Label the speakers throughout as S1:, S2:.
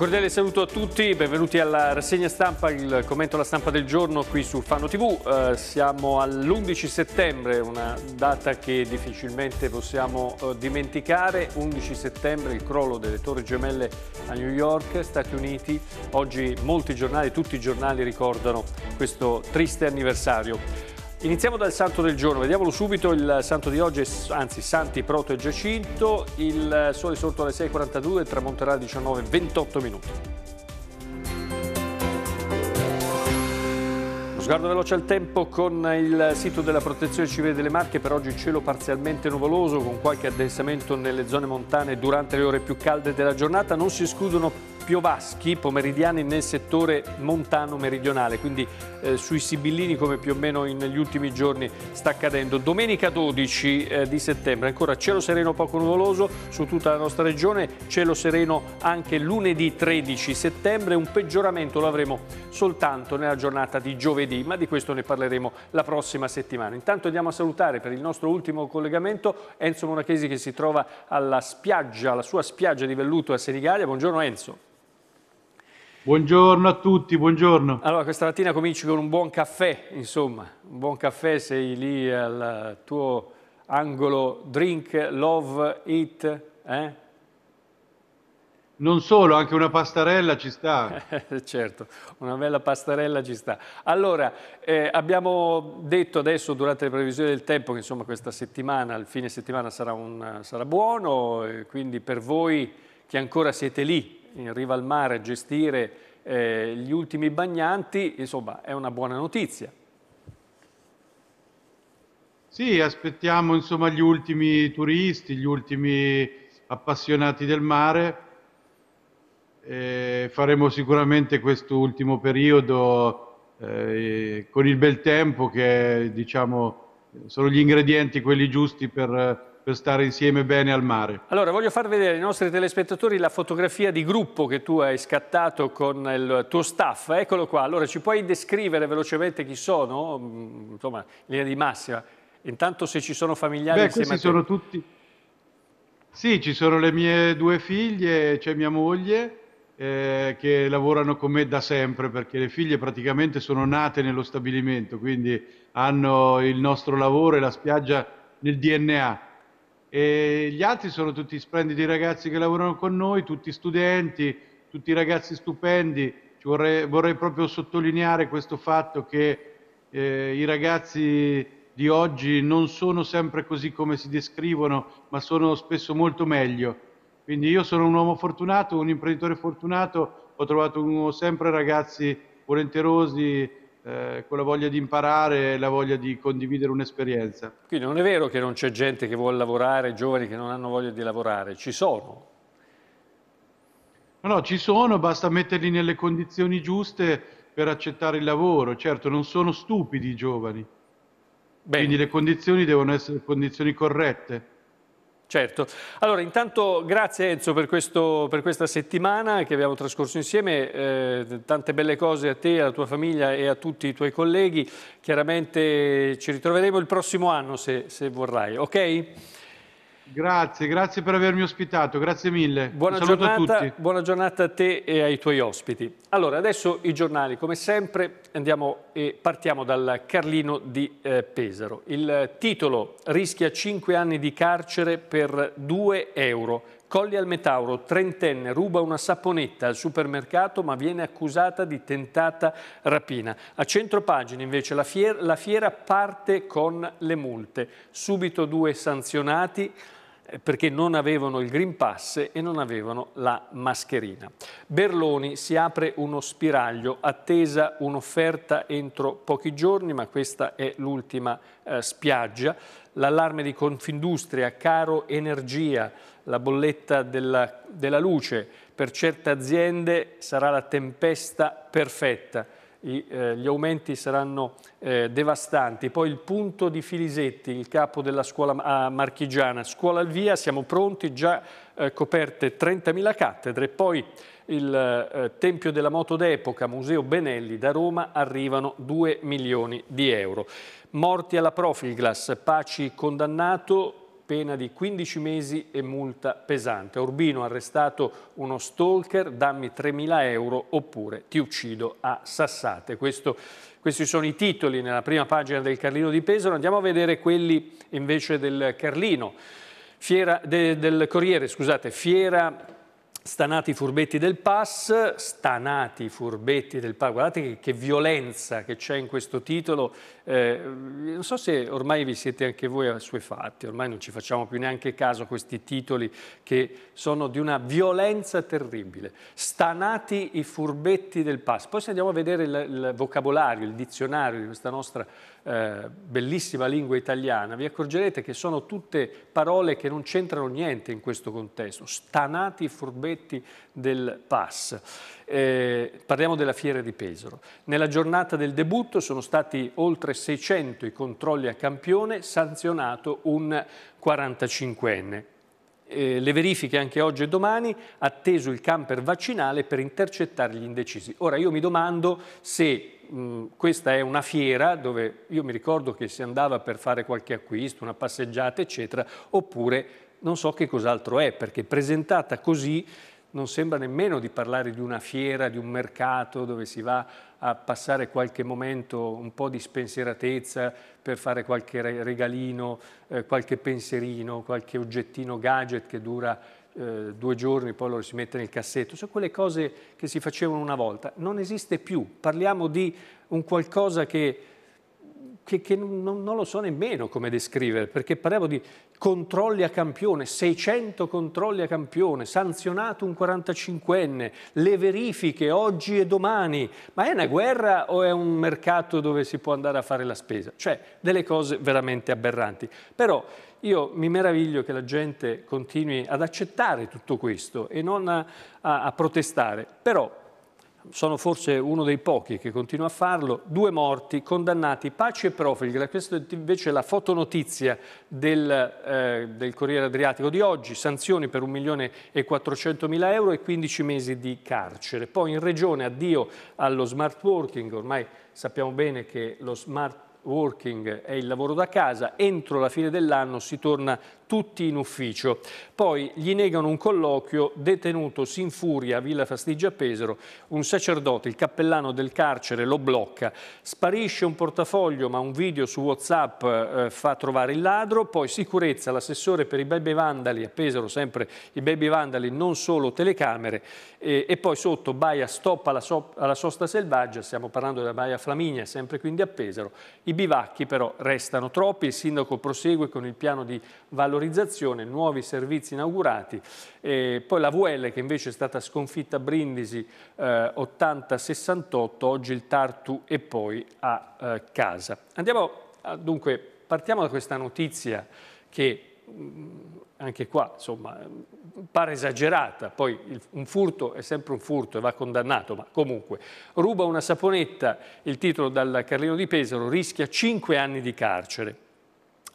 S1: Un cordiale saluto a tutti, benvenuti alla rassegna stampa, il commento alla stampa del giorno qui su Fano TV. Eh, siamo all'11 settembre, una data che difficilmente possiamo eh, dimenticare. 11 settembre, il crollo delle Torri Gemelle a New York, Stati Uniti. Oggi molti giornali, tutti i giornali ricordano questo triste anniversario. Iniziamo dal santo del giorno, vediamolo subito, il santo di oggi, è, anzi santi Proto e Giacinto, il sole sorto alle 6.42 e tramonterà alle 19.28 minuti. sguardo veloce al tempo con il sito della protezione civile delle Marche, per oggi cielo parzialmente nuvoloso con qualche addensamento nelle zone montane durante le ore più calde della giornata, non si escludono piovaschi pomeridiani nel settore montano meridionale, quindi eh, sui Sibillini come più o meno negli ultimi giorni sta accadendo. Domenica 12 eh, di settembre ancora cielo sereno poco nuvoloso su tutta la nostra regione, cielo sereno anche lunedì 13 settembre, un peggioramento lo avremo soltanto nella giornata di giovedì, ma di questo ne parleremo la prossima settimana. Intanto andiamo a salutare per il nostro ultimo collegamento Enzo Monachesi che si trova alla spiaggia, alla sua spiaggia di velluto a Senigallia. Buongiorno Enzo.
S2: Buongiorno a tutti, buongiorno.
S1: Allora, questa mattina cominci con un buon caffè, insomma, un buon caffè, sei lì al tuo angolo drink, love, eat, eh? Non solo, anche una pastarella ci sta. certo, una bella pastarella ci sta. Allora, eh, abbiamo detto adesso durante le previsioni del tempo che insomma questa settimana, il fine settimana sarà, un, sarà buono, quindi per voi che ancora siete lì in riva al mare a gestire eh, gli ultimi bagnanti, insomma è una buona notizia. Sì, aspettiamo insomma, gli
S2: ultimi turisti, gli ultimi appassionati del mare. Eh, faremo sicuramente quest'ultimo periodo eh, con il bel tempo che diciamo sono gli ingredienti quelli giusti per per stare insieme bene al mare.
S1: Allora, voglio far vedere ai nostri telespettatori la fotografia di gruppo che tu hai scattato con il tuo staff. Eccolo qua. Allora, ci puoi descrivere velocemente chi sono? Mm, insomma, linea di massima. Intanto se ci sono familiari Beh, insieme a sono
S2: tutti... Sì, ci sono le mie due figlie, c'è mia moglie eh, che lavorano con me da sempre perché le figlie praticamente sono nate nello stabilimento, quindi hanno il nostro lavoro e la spiaggia nel DNA e gli altri sono tutti splendidi ragazzi che lavorano con noi, tutti studenti, tutti ragazzi stupendi. Vorrei, vorrei, proprio sottolineare questo fatto che eh, i ragazzi di oggi non sono sempre così come si descrivono, ma sono spesso molto meglio. Quindi io sono un uomo fortunato, un imprenditore fortunato, ho trovato un, sempre ragazzi volenterosi, eh,
S1: quella voglia di imparare e la voglia di condividere un'esperienza. Quindi non è vero che non c'è gente che vuole lavorare, giovani che non hanno voglia di lavorare, ci sono.
S2: No, no, ci sono, basta metterli nelle condizioni giuste per accettare il lavoro. Certo, non sono stupidi i giovani. Bene. Quindi le condizioni devono essere condizioni corrette.
S1: Certo. Allora, intanto grazie Enzo per, questo, per, questa settimana che abbiamo trascorso insieme, eh, tante belle cose a te, alla tua famiglia e a tutti i tuoi colleghi. Chiaramente ci ritroveremo il prossimo anno se, se vorrai, ok? Grazie, grazie per avermi
S2: ospitato, grazie mille. Buona giornata,
S1: buona giornata, a te e ai tuoi ospiti. Allora, adesso i giornali, come sempre, andiamo e partiamo dal Carlino di eh, Pesaro. Il titolo rischia 5 anni di carcere per 2 euro. Colli al Metauro, trentenne, ruba una saponetta al supermercato ma viene accusata di tentata rapina. A centropagina invece la, fiera, la fiera parte con le multe. Subito due sanzionati, perché non avevano il Green Pass e non avevano la mascherina. Berloni si apre uno spiraglio, attesa un'offerta entro pochi giorni, ma questa è l'ultima eh, spiaggia. L'allarme di Confindustria, caro energia, la bolletta della, della luce, per certe aziende sarà la tempesta perfetta eh, gli aumenti saranno eh, devastanti. Poi il punto di Filisetti, il capo della scuola ah, marchigiana, scuola al via, siamo pronti, già eh, coperte 30.000 cattedre, poi il Tempio della Moto d'Epoca, Museo Benelli, da Roma arrivano 2 milioni di euro. Morti alla Profilglass, Paci condannato, pena di 15 mesi e multa pesante. Urbino arrestato uno stalker, dammi 3.000 euro oppure ti uccido a sassate. Questo, questi sono i titoli nella prima pagina del Carlino di Pesaro, andiamo a vedere quelli invece del Carlino. Fiera, de, del Corriere, scusate, Fiera Stanati i furbetti del pass, stanati i furbetti del pass, guardate che, che violenza che c'è in questo titolo, eh, non so se ormai vi siete anche voi assuefatti, ormai non ci facciamo più neanche caso a questi titoli che sono di una violenza terribile, stanati i furbetti del pass, poi se andiamo a vedere il, il vocabolario, il dizionario di questa nostra eh, bellissima lingua italiana, vi accorgerete che sono tutte parole che non c'entrano niente in questo contesto, stanati furbetti del pass. Eh, parliamo della fiera di Pesaro. Nella giornata del debutto sono stati oltre 600 i controlli a campione, sanzionato un 45enne eh, le verifiche anche oggi e domani, atteso il camper vaccinale per intercettare gli indecisi. Ora io mi domando se mh, questa è una fiera dove io mi ricordo che si andava per fare qualche acquisto, una passeggiata eccetera, oppure non so che cos'altro è, perché presentata così non sembra nemmeno di parlare di una fiera, di un mercato dove si va a passare qualche momento un po' di spensieratezza per fare qualche regalino, eh, qualche pensierino, qualche oggettino gadget che dura eh, due giorni, poi lo si mette nel cassetto. Sono quelle cose che si facevano una volta. Non esiste più. Parliamo di un qualcosa che che, che non, non, lo so nemmeno come descrivere, perché parliamo di controlli a campione, 600 controlli a campione, sanzionato un 45enne, le verifiche oggi e domani, ma è una guerra o è un mercato dove si può andare a fare la spesa? Cioè, delle cose veramente aberranti. Però io mi meraviglio che la gente continui ad accettare tutto questo e non a, a, a protestare, però sono forse uno dei pochi che continua a farlo, due morti, condannati, pace e profili. Questa è invece la fotonotizia del, eh, del Corriere Adriatico di oggi, sanzioni per 1.400.000 euro e 15 mesi di carcere. Poi in regione addio allo smart working, ormai sappiamo bene che lo smart working è il lavoro da casa, entro la fine dell'anno si torna tutti in ufficio. Poi gli negano un colloquio, detenuto si infuria a Villa Fastiggia Pesaro, un sacerdote, il cappellano del carcere, lo blocca, sparisce un portafoglio ma un video su Whatsapp eh, fa trovare il ladro, poi sicurezza, l'assessore per i baby vandali, a Pesaro sempre i baby vandali, non solo telecamere, e, e poi sotto Baia stop alla, so, alla sosta selvaggia, stiamo parlando della Baia Flaminia, sempre quindi a Pesaro, i bivacchi però restano troppi, il sindaco prosegue con il piano di valorizzazione valorizzazione, nuovi servizi inaugurati, e poi la VL che invece è stata sconfitta a Brindisi eh, 80-68, oggi il Tartu e poi a eh, casa. Andiamo, dunque, partiamo da questa notizia che mm, anche qua insomma mm, pare esagerata, poi il, un furto è sempre un furto e va condannato, ma comunque ruba una saponetta, il titolo dal Carlino di Pesaro, rischia 5 anni di carcere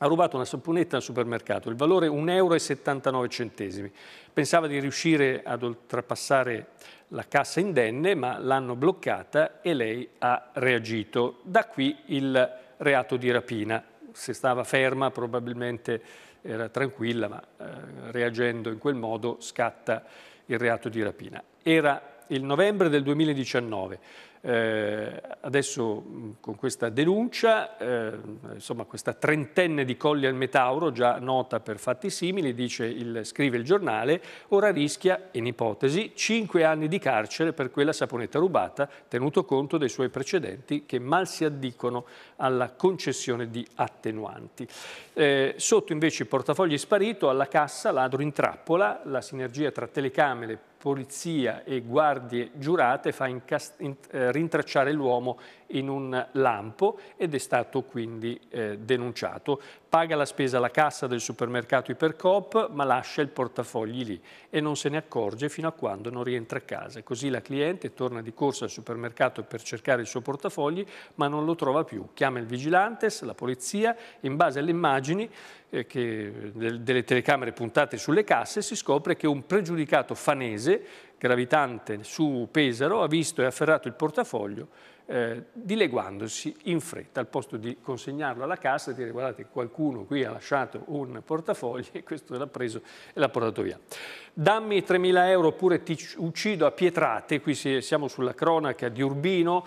S1: ha rubato una saponetta al supermercato, il valore 1,79 euro. Pensava di riuscire ad oltrepassare la cassa indenne, ma l'hanno bloccata e lei ha reagito. Da qui il reato di rapina. Se stava ferma probabilmente era tranquilla, ma eh, reagendo in quel modo scatta il reato di rapina. Era il novembre del 2019. Eh, adesso mm, con questa denuncia, eh, insomma questa trentenne di Colli al Metauro, già nota per fatti simili, dice il, scrive il giornale, ora rischia, in ipotesi, 5 anni di carcere per quella saponetta rubata, tenuto conto dei suoi precedenti che mal si addicono alla concessione di attenuanti. Eh, sotto invece il portafogli sparito, alla cassa, ladro in trappola, la sinergia tra telecamere polizia e guardie giurate fa in, eh, rintracciare l'uomo in un lampo ed è stato quindi eh, denunciato paga la spesa alla cassa del supermercato Ipercoop ma lascia il portafogli lì e non se ne accorge fino a quando non rientra a casa. Così la cliente torna di corsa al supermercato per cercare il suo portafogli ma non lo trova più. Chiama il vigilantes, la polizia, in base alle immagini eh, che, delle telecamere puntate sulle casse si scopre che un pregiudicato fanese gravitante su Pesaro ha visto e afferrato il portafoglio eh, dileguandosi in fretta, al posto di consegnarlo alla cassa e dire guardate qualcuno qui ha lasciato un portafoglio e questo l'ha preso e l'ha portato via. Dammi 3.000 euro oppure ti uccido a pietrate, qui siamo sulla cronaca di Urbino,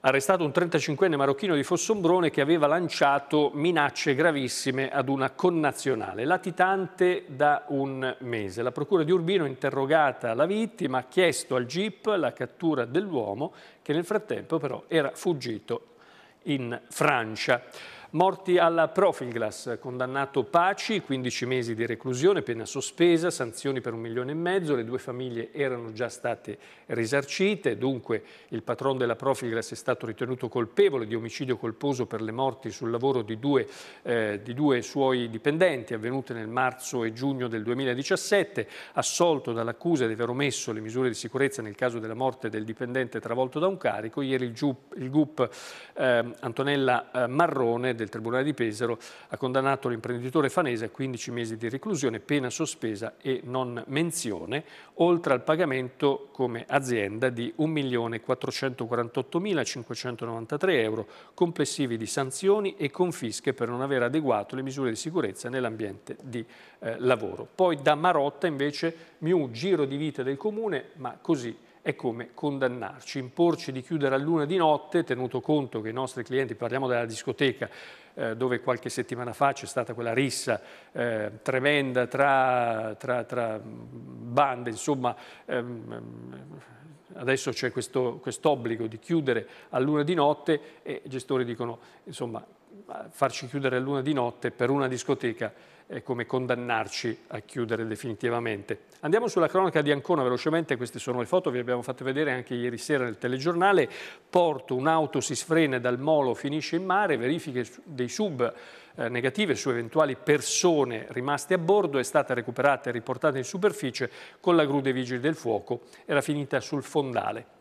S1: arrestato un 35enne marocchino di Fossombrone che aveva lanciato minacce gravissime ad una connazionale, latitante da un mese. La procura di Urbino, interrogata la vittima, ha chiesto al GIP la cattura dell'uomo che nel frattempo però era fuggito in Francia. Morti alla Profilglas, condannato Paci, 15 mesi di reclusione, pena sospesa, sanzioni per un milione e mezzo, le due famiglie erano già state risarcite, dunque il patron della Profilglas è stato ritenuto colpevole di omicidio colposo per le morti sul lavoro di due, eh, di due suoi dipendenti avvenute nel marzo e giugno del 2017, assolto dall'accusa di aver omesso le misure di sicurezza nel caso della morte del dipendente travolto da un carico, ieri il, GUP, il GUP ehm, eh, Antonella Marrone del Tribunale di Pesaro ha condannato l'imprenditore fanese a 15 mesi di reclusione, pena sospesa e non menzione, oltre al pagamento come azienda di 1.448.593 euro complessivi di sanzioni e confische per non aver adeguato le misure di sicurezza nell'ambiente di eh, lavoro. Poi da Marotta invece mio giro di vita del comune, ma così è come condannarci, imporci di chiudere a luna di notte, tenuto conto che i nostri clienti, parliamo della discoteca, eh, dove qualche settimana fa c'è stata quella rissa eh, tremenda tra, tra, tra, bande, insomma... Ehm, ehm adesso c'è questo quest obbligo di chiudere a luna di notte e i gestori dicono, insomma, farci chiudere a luna di notte per una discoteca eh, come condannarci a chiudere definitivamente. Andiamo sulla cronaca di Ancona velocemente, queste sono le foto, vi abbiamo fatto vedere anche ieri sera nel telegiornale. Porto, un'auto si sfrena dal molo, finisce in mare, verifiche dei sub eh, negative su eventuali persone rimaste a bordo è stata recuperata e riportata in superficie con la gru dei vigili del fuoco, era finita sul fondale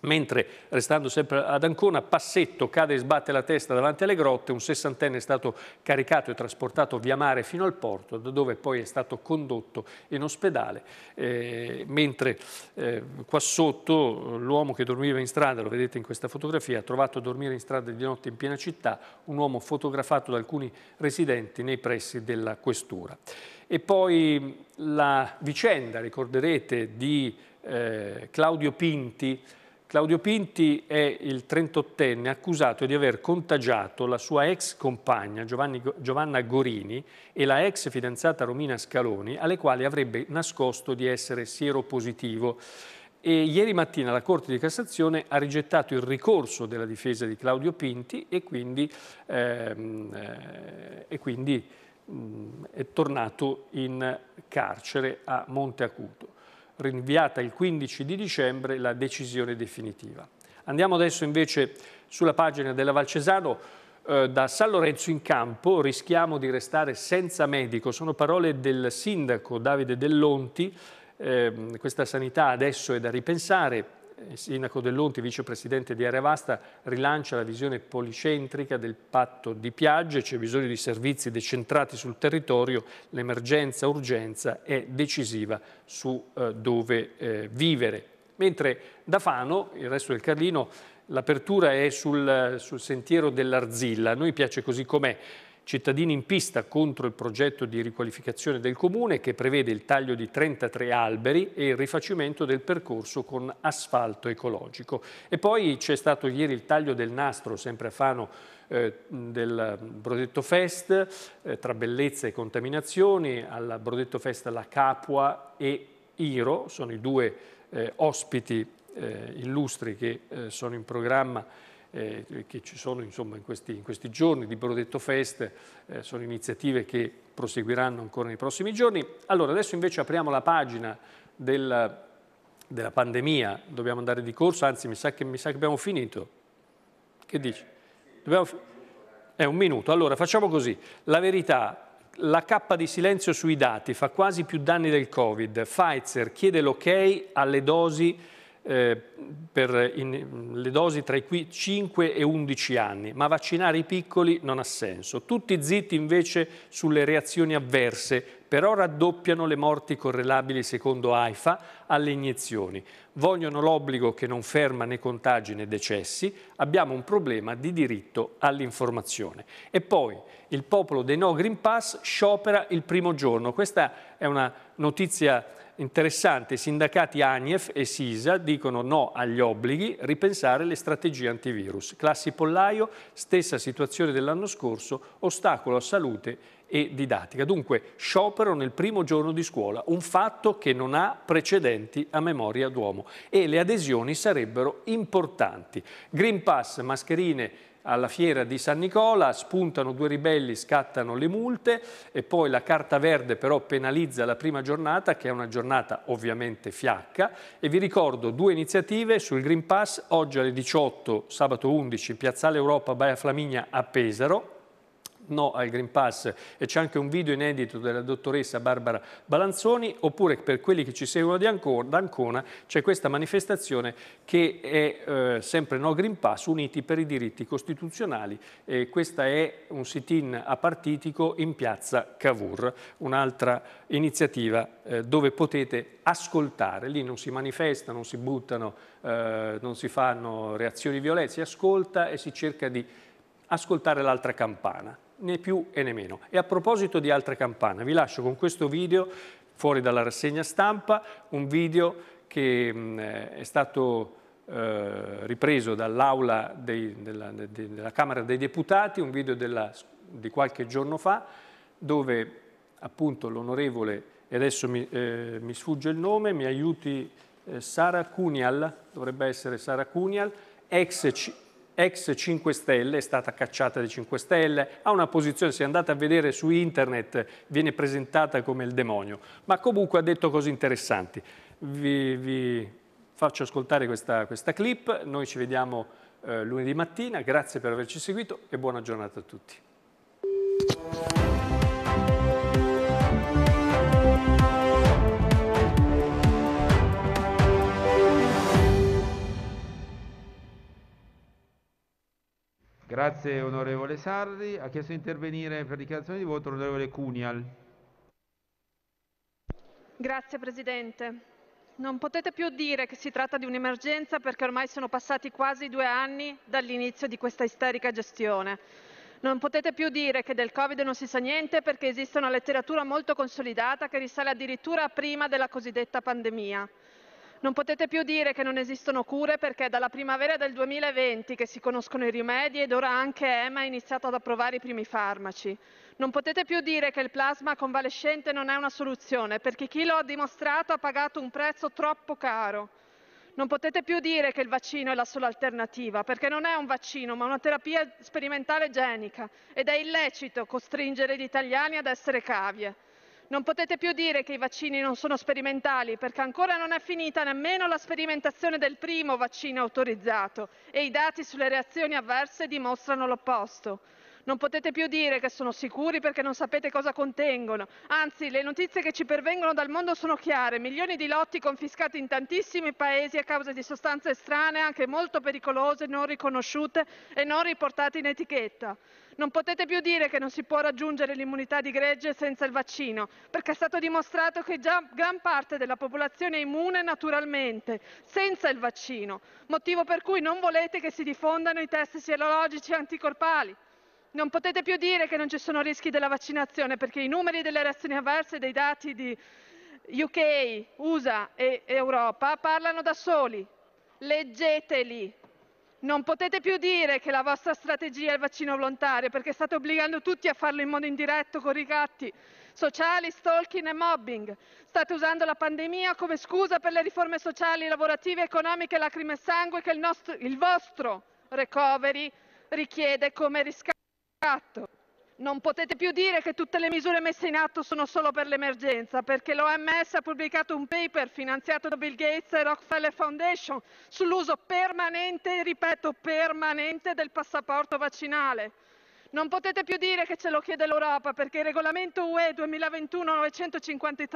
S1: mentre restando sempre ad Ancona, Passetto cade e sbatte la testa davanti alle grotte, un sessantenne è stato caricato e trasportato via mare fino al porto, da dove poi è stato condotto in ospedale, eh, mentre eh, qua sotto l'uomo che dormiva in strada, lo vedete in questa fotografia, ha trovato a dormire in strada di notte in piena città, un uomo fotografato da alcuni residenti nei pressi della questura. E poi la vicenda, ricorderete, di eh, Claudio Pinti, Claudio Pinti è il 38enne accusato di aver contagiato la sua ex compagna Giovanni, Giovanna Gorini e la ex fidanzata Romina Scaloni, alle quali avrebbe nascosto di essere sieropositivo. E ieri mattina la Corte di Cassazione ha rigettato il ricorso della difesa di Claudio Pinti e quindi, ehm, eh, e quindi mh, mm, è tornato in carcere a Monte Acuto rinviata il 15 di dicembre la decisione definitiva. Andiamo adesso invece sulla pagina della Valcesano. Eh, da San Lorenzo in campo rischiamo di restare senza medico. Sono parole del sindaco Davide Dell'Onti. Eh, questa sanità adesso è da ripensare il eh, sindaco dell'Onti, vicepresidente di Arevasta, rilancia la visione policentrica del patto di Piagge, c'è bisogno di servizi decentrati sul territorio, l'emergenza-urgenza è decisiva su eh, dove eh, vivere. Mentre da Fano, il resto del Carlino, l'apertura è sul, sul sentiero dell'Arzilla, a noi piace così com'è, Cittadini in pista contro il progetto di riqualificazione del comune che prevede il taglio di 33 alberi e il rifacimento del percorso con asfalto ecologico. E poi c'è stato ieri il taglio del nastro, sempre a Fano, eh, del Brodetto Fest, eh, tra bellezza e contaminazioni, al Brodetto Fest La Capua e Iro, sono i due eh, ospiti eh, illustri che sono in programma eh, che ci sono insomma, in, questi, in, questi, giorni, di Brodetto Fest, eh, sono iniziative che proseguiranno ancora nei prossimi giorni. Allora, adesso invece apriamo la pagina del, della pandemia, dobbiamo andare di corso, anzi mi sa che, mi sa che abbiamo finito. Che dici? Dobbiamo è un minuto. Allora, facciamo così. La verità, la cappa di silenzio sui dati fa quasi più danni del Covid. Pfizer chiede l'ok alle dosi eh, per in, le dosi tra i 5 e 11 anni, ma vaccinare i piccoli non ha senso. Tutti zitti invece sulle reazioni avverse, però raddoppiano le morti correlabili secondo AIFA alle iniezioni. Vogliono l'obbligo che non ferma né contagi né decessi, abbiamo un problema di diritto all'informazione. E poi il popolo dei No Green Pass sciopera il primo giorno. Questa è una notizia Interessante, i sindacati ANIEF e SISA dicono no agli obblighi, ripensare le strategie antivirus. Classi pollaio, stessa situazione dell'anno scorso, ostacolo a salute e didattica. Dunque sciopero nel primo giorno di scuola, un fatto che non ha precedenti a memoria d'uomo e le adesioni sarebbero importanti. Green Pass, mascherine alla fiera di San Nicola, spuntano due ribelli, scattano le multe e poi la carta verde però penalizza la prima giornata, che è una giornata ovviamente fiacca, e vi ricordo due iniziative sul Green Pass, oggi alle 18, sabato 11, Piazzale Europa, Baia Flaminia a Pesaro, no al Green Pass e c'è anche un video inedito della dottoressa Barbara Balanzoni, oppure per quelli che ci seguono da Ancona c'è questa manifestazione che è eh, sempre no Green Pass, uniti per i diritti costituzionali. Eh, questo è un sit-in a partitico in piazza Cavour, un'altra iniziativa eh, dove potete ascoltare, lì non si manifesta, non si buttano, eh, non si fanno reazioni violente, si ascolta e si cerca di ascoltare l'altra campana né più e né meno. E a proposito di altre campane, vi lascio con questo video fuori dalla rassegna stampa, un video che mh, eh, è stato eh, ripreso dall'aula della, de, della, Camera dei Deputati, un video della, di qualche giorno fa, dove appunto l'onorevole, e adesso mi, eh, mi, sfugge il nome, mi aiuti eh, Sara Cunial, dovrebbe essere Sara Cunial, ex ex 5 Stelle, è stata cacciata dai 5 Stelle, ha una posizione, se andate a vedere su internet, viene presentata come il demonio, ma comunque ha detto cose interessanti. Vi, vi faccio ascoltare questa, questa, clip, noi ci vediamo eh, lunedì mattina, grazie per averci seguito e buona giornata a tutti. Grazie onorevole Sarri. Ha chiesto di intervenire per dichiarazione di voto l'onorevole Cunial.
S3: Grazie Presidente. Non potete più dire che si tratta di un'emergenza perché ormai sono passati quasi due anni dall'inizio di questa isterica gestione. Non potete più dire che del Covid non si sa niente perché esiste una letteratura molto consolidata che risale addirittura a prima della cosiddetta pandemia. Non potete più dire che non esistono cure perché è dalla primavera del 2020 che si conoscono i rimedi ed ora anche EMA ha iniziato ad approvare i primi farmaci. Non potete più dire che il plasma convalescente non è una soluzione perché chi lo ha dimostrato ha pagato un prezzo troppo caro. Non potete più dire che il vaccino è la sola alternativa, perché non è un vaccino, ma una terapia sperimentale genica ed è illecito costringere gli italiani ad essere cavie. Non potete più dire che i vaccini non sono sperimentali perché ancora non è finita nemmeno la sperimentazione del primo vaccino autorizzato e i dati sulle reazioni avverse dimostrano l'opposto. Non potete più dire che sono sicuri perché non sapete cosa contengono. Anzi, le notizie che ci pervengono dal mondo sono chiare. Milioni di lotti confiscati in tantissimi paesi a causa di sostanze strane, anche molto pericolose, non riconosciute e non riportate in etichetta. Non potete più dire che non si può raggiungere l'immunità di gregge senza il vaccino, perché è stato dimostrato che già gran parte della popolazione è immune naturalmente, senza il vaccino, motivo per cui non volete che si diffondano i test sierologici anticorpali. Non potete più dire che non ci sono rischi della vaccinazione perché i numeri delle reazioni avverse dei dati di UK, USA e Europa parlano da soli. Leggeteli. Non potete più dire che la vostra strategia è il vaccino volontario perché state obbligando tutti a farlo in modo indiretto con ricatti sociali, stalking e mobbing. State usando la pandemia come scusa per le riforme sociali, lavorative, economiche, lacrime e sangue che il, nostro, il vostro recovery richiede come riscatto ricatto. Non potete più dire che tutte le misure messe in atto sono solo per l'emergenza, perché l'OMS ha pubblicato un paper finanziato da Bill Gates e Rockefeller Foundation sull'uso permanente, ripeto, permanente del passaporto vaccinale. Non potete più dire che ce lo chiede l'Europa, perché il regolamento UE 2021-953,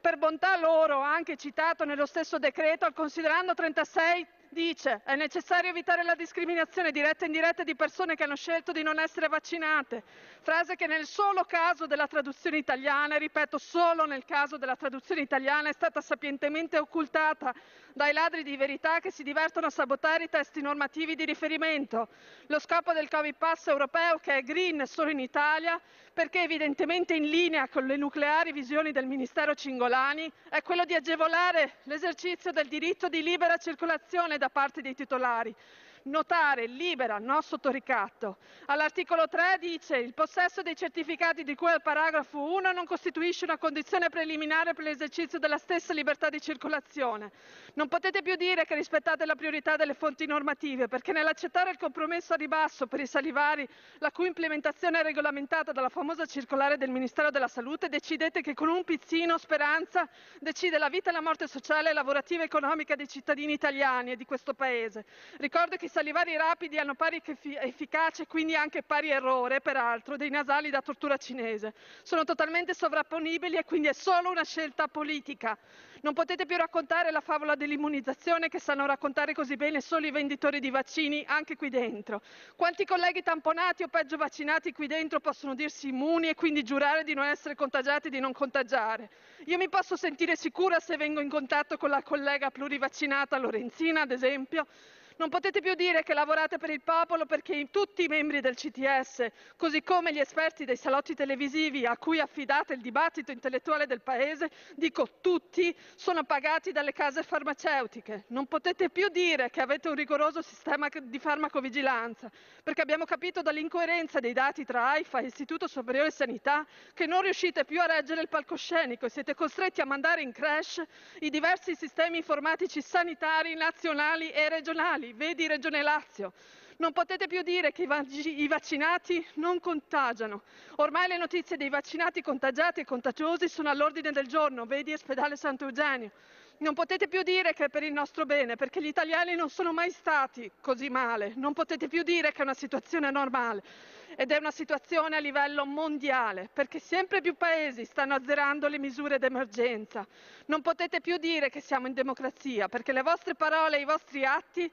S3: per bontà loro, anche citato nello stesso decreto, al considerando 36 dice è necessario evitare la discriminazione diretta e indiretta di persone che hanno scelto di non essere vaccinate, frase che nel solo caso della traduzione italiana, ripeto solo nel caso della traduzione italiana, è stata sapientemente occultata dai ladri di verità che si divertono a sabotare i testi normativi di riferimento. Lo scopo del Covid Pass europeo, che è green solo in Italia, perché evidentemente in linea con le nucleari visioni del Ministero Cingolani, è quello di agevolare l'esercizio del diritto di libera circolazione da parte dei titolari notare libera, non sotto ricatto. All'articolo 3 dice il possesso dei certificati di cui al paragrafo 1 non costituisce una condizione preliminare per l'esercizio della stessa libertà di circolazione. Non potete più dire che rispettate la priorità delle fonti normative, perché nell'accettare il compromesso a ribasso per i salivari, la cui implementazione è regolamentata dalla famosa circolare del Ministero della Salute, decidete che con un pizzino speranza decide la vita e la morte sociale, lavorativa e economica dei cittadini italiani e di questo Paese. Ricordo che salivari rapidi hanno pari efficacia e quindi anche pari errore, peraltro, dei nasali da tortura cinese. Sono totalmente sovrapponibili e quindi è solo una scelta politica. Non potete più raccontare la favola dell'immunizzazione che sanno raccontare così bene solo i venditori di vaccini, anche qui dentro. Quanti colleghi tamponati o peggio vaccinati qui dentro possono dirsi immuni e quindi giurare di non essere contagiati e di non contagiare? Io mi posso sentire sicura se vengo in contatto con la collega plurivaccinata Lorenzina, ad esempio? Non potete più dire che lavorate per il popolo perché tutti i membri del CTS, così come gli esperti dei salotti televisivi a cui affidate il dibattito intellettuale del Paese, dico tutti, sono pagati dalle case farmaceutiche. Non potete più dire che avete un rigoroso sistema di farmacovigilanza, perché abbiamo capito dall'incoerenza dei dati tra AIFA e Istituto Superiore Sanità che non riuscite più a reggere il palcoscenico e siete costretti a mandare in crash i diversi sistemi informatici sanitari nazionali e regionali regionali, vedi Regione Lazio. Non potete più dire che i vaccinati non contagiano. Ormai le notizie dei vaccinati contagiati e contagiosi sono all'ordine del giorno, vedi ospedale Sant'Eugenio. Non potete più dire che è per il nostro bene, perché gli italiani non sono mai stati così male. Non potete più dire che è una situazione normale ed è una situazione a livello mondiale perché sempre più paesi stanno azzerando le misure d'emergenza. Non potete più dire che siamo in democrazia perché le vostre parole e i vostri atti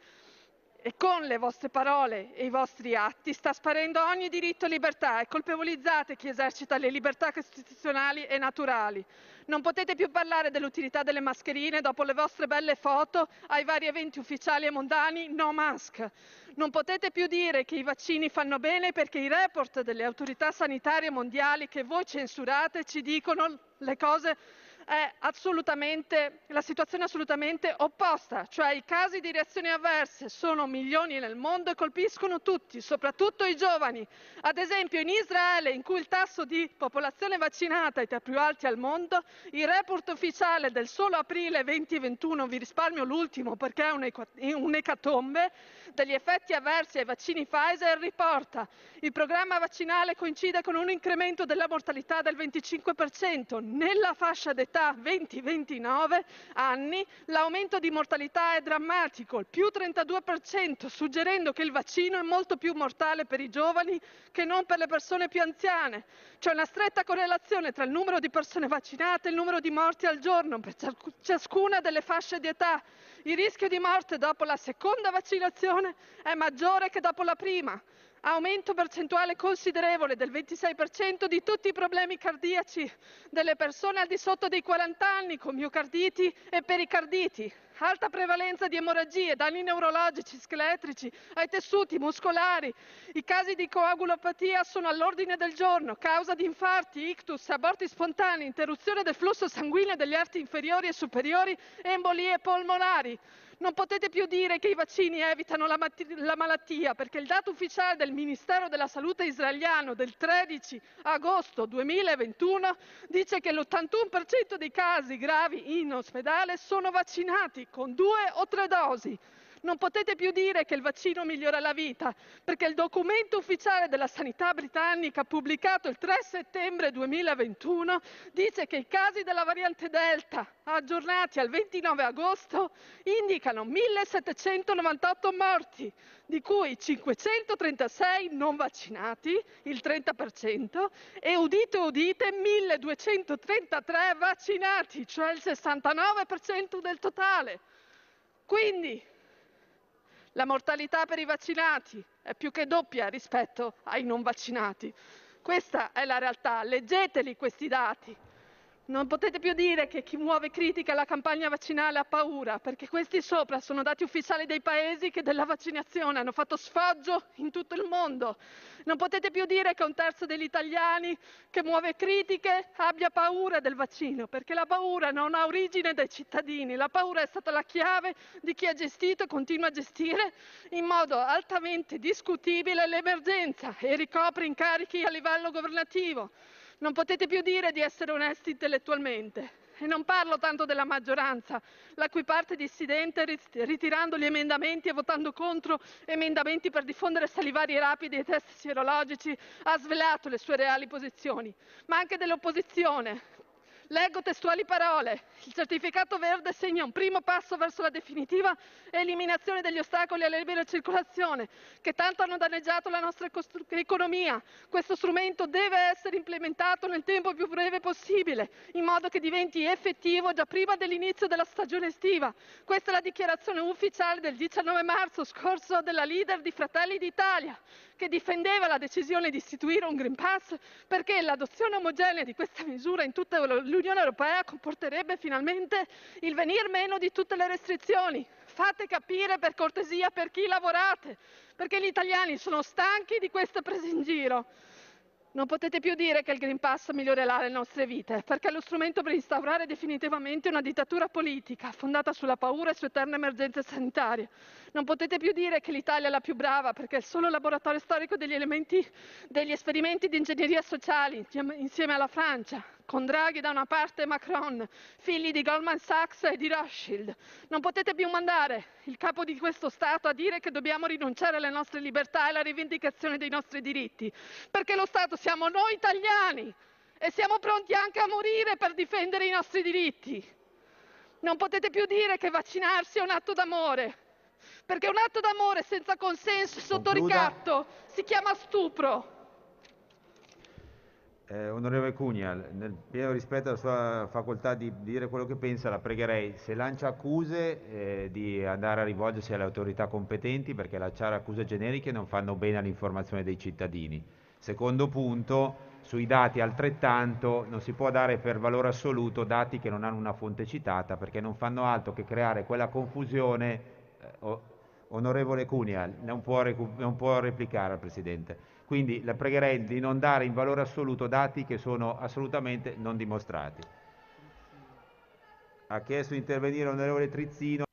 S3: e con le vostre parole e i vostri atti sta sparendo ogni diritto e libertà e colpevolizzate chi esercita le libertà costituzionali e naturali. Non potete più parlare dell'utilità delle mascherine dopo le vostre belle foto ai vari eventi ufficiali e mondani no mask. Non potete più dire che i vaccini fanno bene perché i report delle autorità sanitarie mondiali che voi censurate ci dicono le cose è la situazione è assolutamente opposta, cioè i casi di reazioni avverse sono milioni nel mondo e colpiscono tutti, soprattutto i giovani. Ad esempio in Israele, in cui il tasso di popolazione vaccinata è tra i più alti al mondo, il report ufficiale del solo aprile 2021, vi risparmio l'ultimo perché è un'ecatombe, degli effetti avversi ai vaccini Pfizer riporta il programma vaccinale coincide con un incremento della mortalità del 25% nella fascia d'età età 20-29 anni l'aumento di mortalità è drammatico, il più 32%, suggerendo che il vaccino è molto più mortale per i giovani che non per le persone più anziane. C'è una stretta correlazione tra il numero di persone vaccinate e il numero di morti al giorno per ciascuna delle fasce di età. Il rischio di morte dopo la seconda vaccinazione è maggiore che dopo la prima aumento percentuale considerevole del 26% di tutti i problemi cardiaci delle persone al di sotto dei 40 anni con miocarditi e pericarditi alta prevalenza di emorragie, danni neurologici, scheletrici, ai tessuti muscolari. I casi di coagulopatia sono all'ordine del giorno, causa di infarti, ictus, aborti spontanei, interruzione del flusso sanguigno degli arti inferiori e superiori, embolie polmonari. Non potete più dire che i vaccini evitano la, la, malattia, perché il dato ufficiale del Ministero della Salute israeliano del 13 agosto 2021 dice che l'81% dei casi gravi in ospedale sono vaccinati con due o tre dosi non potete più dire che il vaccino migliora la vita, perché il documento ufficiale della sanità britannica pubblicato il 3 settembre 2021 dice che i casi della variante Delta, aggiornati al 29 agosto, indicano 1798 morti, di cui 536 non vaccinati, il 30%, e udite udite 1233 vaccinati, cioè il 69% del totale. Quindi la mortalità per i vaccinati è più che doppia rispetto ai non vaccinati. Questa è la realtà. Leggeteli questi dati, non potete più dire che chi muove critica la campagna vaccinale ha paura, perché questi sopra sono dati ufficiali dei paesi che della vaccinazione hanno fatto sfoggio in tutto il mondo. Non potete più dire che un terzo degli italiani che muove critiche abbia paura del vaccino, perché la paura non ha origine dai cittadini, la paura è stata la chiave di chi ha gestito e continua a gestire in modo altamente discutibile l'emergenza e ricopre incarichi a livello governativo. Non potete più dire di essere onesti intellettualmente. E non parlo tanto della maggioranza, la cui parte dissidente, ritirando gli emendamenti e votando contro emendamenti per diffondere salivari rapidi e test sierologici, ha svelato le sue reali posizioni, ma anche dell'opposizione, Leggo testuali parole. Il certificato verde segna un primo passo verso la definitiva eliminazione degli ostacoli alla libera circolazione che tanto hanno danneggiato la nostra economia. Questo strumento deve essere implementato nel tempo più breve possibile, in modo che diventi effettivo già prima dell'inizio della stagione estiva. Questa è la dichiarazione ufficiale del 19 marzo scorso della leader di Fratelli d'Italia, che difendeva la decisione di istituire un Green Pass perché l'adozione omogenea di questa misura in tutta l'Unione l'Unione Europea comporterebbe finalmente il venir meno di tutte le restrizioni. Fate capire per cortesia per chi lavorate, perché gli italiani sono stanchi di questa presa in giro. Non potete più dire che il Green Pass migliorerà le nostre vite, perché è lo strumento per instaurare definitivamente una dittatura politica fondata sulla paura e su eterne emergenze sanitarie. Non potete più dire che l'Italia è la più brava, perché è il solo laboratorio storico degli, elementi, degli esperimenti di ingegneria sociale insieme alla Francia con Draghi da una parte e Macron, figli di Goldman Sachs e di Rothschild. Non potete più mandare il capo di questo Stato a dire che dobbiamo rinunciare alle nostre libertà e alla rivendicazione dei nostri diritti, perché lo Stato siamo noi italiani e siamo pronti anche a morire per difendere i nostri diritti. Non potete più dire che vaccinarsi è un atto d'amore, perché un atto d'amore senza consenso e sotto ricatto si chiama stupro. Eh, onorevole Cugna, nel pieno rispetto alla sua facoltà di, dire quello che pensa, la pregherei se lancia accuse eh, di andare a rivolgersi alle autorità competenti perché lanciare accuse generiche non fanno bene all'informazione dei cittadini. Secondo punto, sui dati altrettanto non si può dare per valore assoluto dati che non hanno una fonte citata perché non fanno altro che creare quella confusione. Eh, oh, onorevole Cugna, non può, non può replicare al Presidente quindi la pregherei di non dare in valore assoluto dati che sono assolutamente non dimostrati. Ha chiesto di intervenire l'onorevole Trizzino.